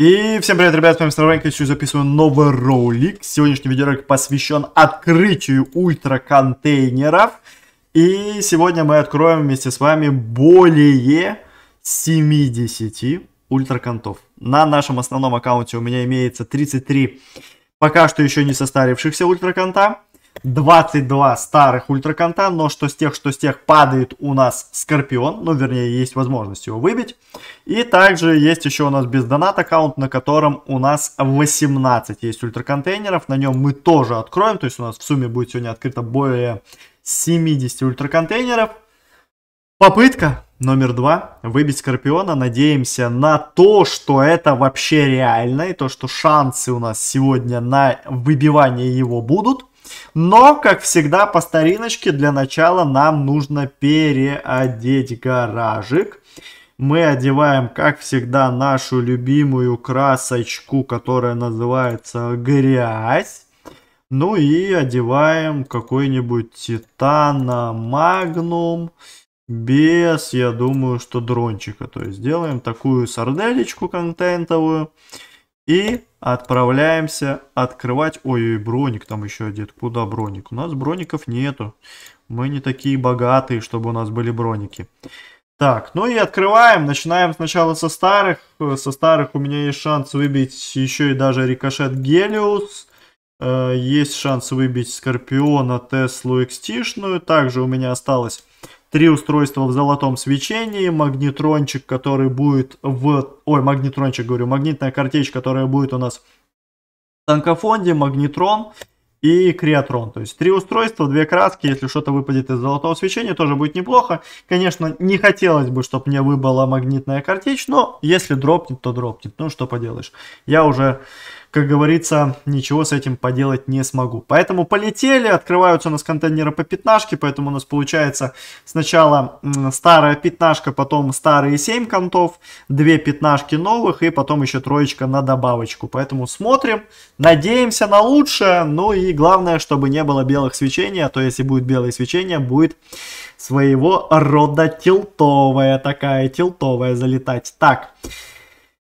И всем привет, ребят, с вами Старвенко, сегодня записываю новый ролик. Сегодняшний видеоролик посвящен открытию ультраконтейнеров. И сегодня мы откроем вместе с вами более 70 ультраконтов. На нашем основном аккаунте у меня имеется 33 пока что еще не состарившихся ультраконта. 22 старых ультраконта, но что с тех, что с тех падает у нас Скорпион, ну вернее есть возможность его выбить. И также есть еще у нас без донат аккаунт, на котором у нас 18 есть ультраконтейнеров, на нем мы тоже откроем, то есть у нас в сумме будет сегодня открыто более 70 ультраконтейнеров. Попытка номер два выбить Скорпиона. Надеемся на то, что это вообще реально и то, что шансы у нас сегодня на выбивание его будут. Но, как всегда, по стариночке, для начала нам нужно переодеть гаражик. Мы одеваем, как всегда, нашу любимую красочку, которая называется грязь. Ну и одеваем какой-нибудь титана, магнум, без, я думаю, что дрончика. То есть делаем такую сарделечку контентовую. И Отправляемся открывать. Ой, ой, броник там еще одет. Куда броник? У нас броников нету. Мы не такие богатые, чтобы у нас были броники. Так, ну и открываем. Начинаем сначала со старых. Э, со старых у меня есть шанс выбить еще и даже рикошет Гелиус. Э, есть шанс выбить Скорпиона, Теслу, Экстишную. Также у меня осталось три устройства в золотом свечении, магнитрончик, который будет в... Ой, магнитрончик, говорю, магнитная картечь, которая будет у нас в танкофонде, магнитрон и креатрон. То есть три устройства, две краски, если что-то выпадет из золотого свечения, тоже будет неплохо. Конечно, не хотелось бы, чтобы мне выпала магнитная картечь, но если дропнет, то дропнет. Ну, что поделаешь. Я уже как говорится, ничего с этим поделать не смогу. Поэтому полетели, открываются у нас контейнеры по пятнашке, поэтому у нас получается сначала старая пятнашка, потом старые 7 контов, 2 пятнашки новых и потом еще троечка на добавочку. Поэтому смотрим, надеемся на лучшее, ну и главное, чтобы не было белых свечений, а то если будет белое свечение, будет своего рода тилтовая такая, тилтовая залетать. Так,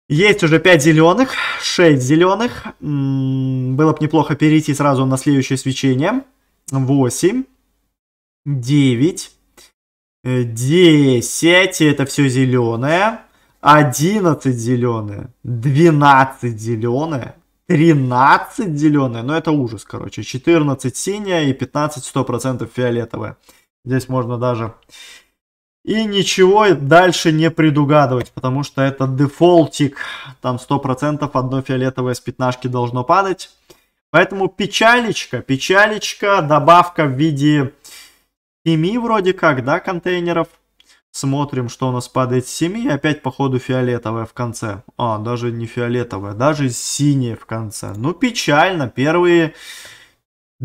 есть уже 5 зеленых, 6 зеленых. было бы неплохо перейти сразу на следующее свечение. 8, 9, 10. Это все зеленое. 11 зеленое, 12 зеленое, 13 зеленое. Но ну, это ужас, короче. 14 синяя и 15 100% фиолетовое. Здесь можно даже и ничего дальше не предугадывать, потому что это дефолтик. Там 100% одно фиолетовое с пятнашки должно падать. Поэтому печалечка, печалечка, добавка в виде 7 вроде как, да, контейнеров. Смотрим, что у нас падает с 7. Опять, походу, фиолетовая в конце. А, даже не фиолетовая, даже синяя в конце. Ну, печально. Первые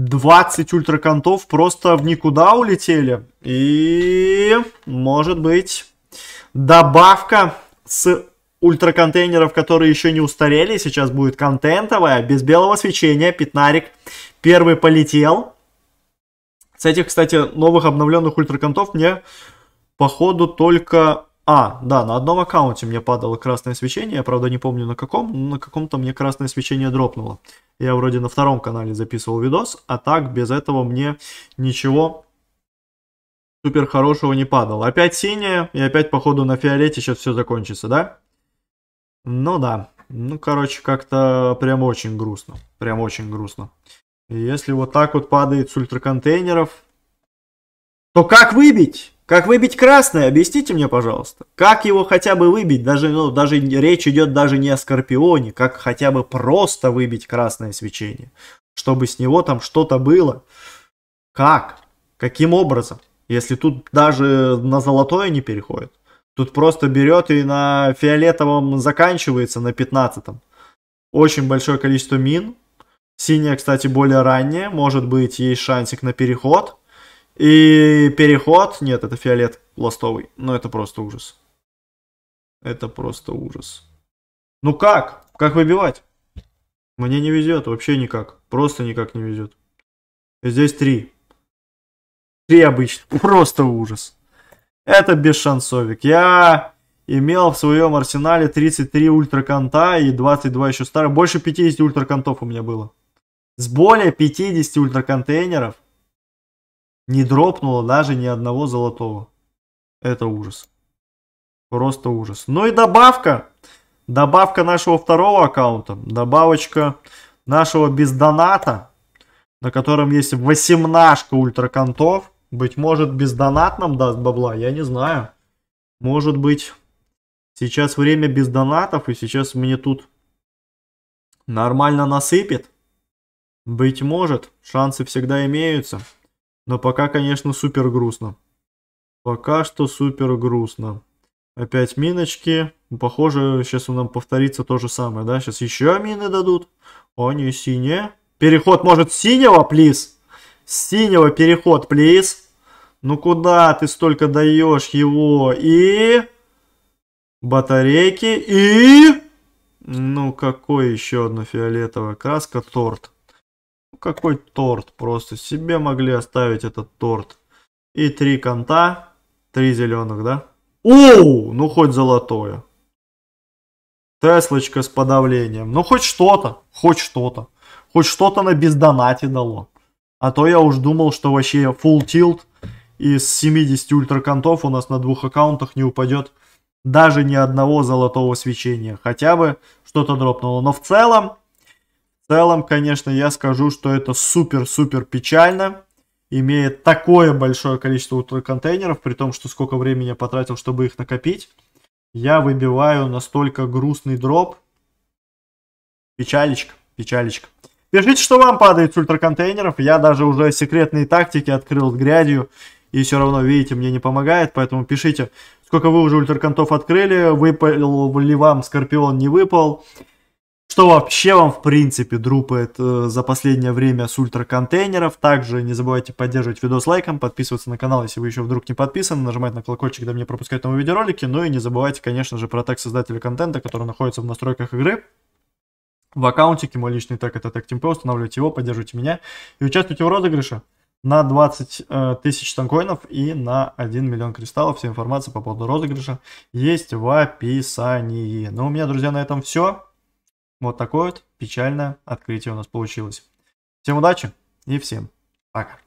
20 ультракантов просто в никуда улетели. И, может быть, добавка с ультраконтейнеров, которые еще не устарели. Сейчас будет контентовая, без белого свечения. Пятнарик первый полетел. С этих, кстати, новых обновленных ультракантов мне, походу, только а, да, на одном аккаунте мне падало красное свечение, я правда не помню на каком, но на каком-то мне красное свечение дропнуло. Я вроде на втором канале записывал видос, а так без этого мне ничего супер хорошего не падало. Опять синее, и опять походу на фиолете сейчас все закончится, да? Ну да, ну короче как-то прям очень грустно, прям очень грустно. если вот так вот падает с ультраконтейнеров, то как выбить? Как выбить красное, объясните мне, пожалуйста. Как его хотя бы выбить, даже, ну, даже речь идет даже не о Скорпионе, как хотя бы просто выбить красное свечение, чтобы с него там что-то было. Как? Каким образом? Если тут даже на золотое не переходит. Тут просто берет и на фиолетовом заканчивается, на 15 -м. Очень большое количество мин. Синяя, кстати, более ранняя. Может быть, есть шансик на переход. И переход, нет, это фиолет ластовый. Но ну, это просто ужас. Это просто ужас. Ну как? Как выбивать? Мне не везет, вообще никак. Просто никак не везет. Здесь три. Три обычных, Просто ужас. Это бесшансовик. Я имел в своем арсенале 33 ультраканта и 22 еще старых. Больше 50 ультракантов у меня было. С более 50 ультраконтейнеров – не дропнуло даже ни одного золотого. Это ужас. Просто ужас. Ну и добавка. Добавка нашего второго аккаунта. Добавочка нашего бездоната, на котором есть 18 ультраконтов. Быть может, бездонат нам даст бабла, я не знаю. Может быть, сейчас время без донатов, и сейчас мне тут нормально насыпет. Быть может, шансы всегда имеются. Но пока, конечно, супер грустно. Пока что супер грустно. Опять миночки. Ну, похоже, сейчас у нас повторится то же самое, да? Сейчас еще мины дадут. Они синие. Переход, может, синего, плиз? Синего переход, плиз. Ну куда ты столько даешь его? И... Батарейки. И... Ну, какой еще одна фиолетовая краска? Торт. Какой торт просто. Себе могли оставить этот торт. И три конта. Три зеленых, да? Оу, ну хоть золотое. Теслочка с подавлением. Ну хоть что-то, хоть что-то. Хоть что-то на бездонате дало. А то я уж думал, что вообще full tilt из 70 ультраконтов у нас на двух аккаунтах не упадет даже ни одного золотого свечения. Хотя бы что-то дропнуло. Но в целом в целом, конечно, я скажу, что это супер-супер печально. Имея такое большое количество ультраконтейнеров, при том, что сколько времени я потратил, чтобы их накопить, я выбиваю настолько грустный дроп. Печалечка, печалечка. Пишите, что вам падает с ультраконтейнеров. Я даже уже секретные тактики открыл с грязью. И все равно, видите, мне не помогает. Поэтому пишите, сколько вы уже ультраконтов открыли. Выпал ли вам Скорпион, не выпал что вообще вам, в принципе, друпает э, за последнее время с ультраконтейнеров. Также не забывайте поддерживать видос лайком, подписываться на канал, если вы еще вдруг не подписаны, нажимать на колокольчик, дабы мне пропускать новые видеоролики. Ну и не забывайте, конечно же, про тег создателя контента, который находится в настройках игры. В аккаунтике мой личный тег это тег темпе, устанавливайте его, поддерживайте меня и участвуйте в розыгрыше на 20 э, тысяч танкоинов и на 1 миллион кристаллов. Вся информация по поводу розыгрыша есть в описании. Ну, у меня, друзья, на этом все. Вот такое вот печальное открытие у нас получилось. Всем удачи и всем пока.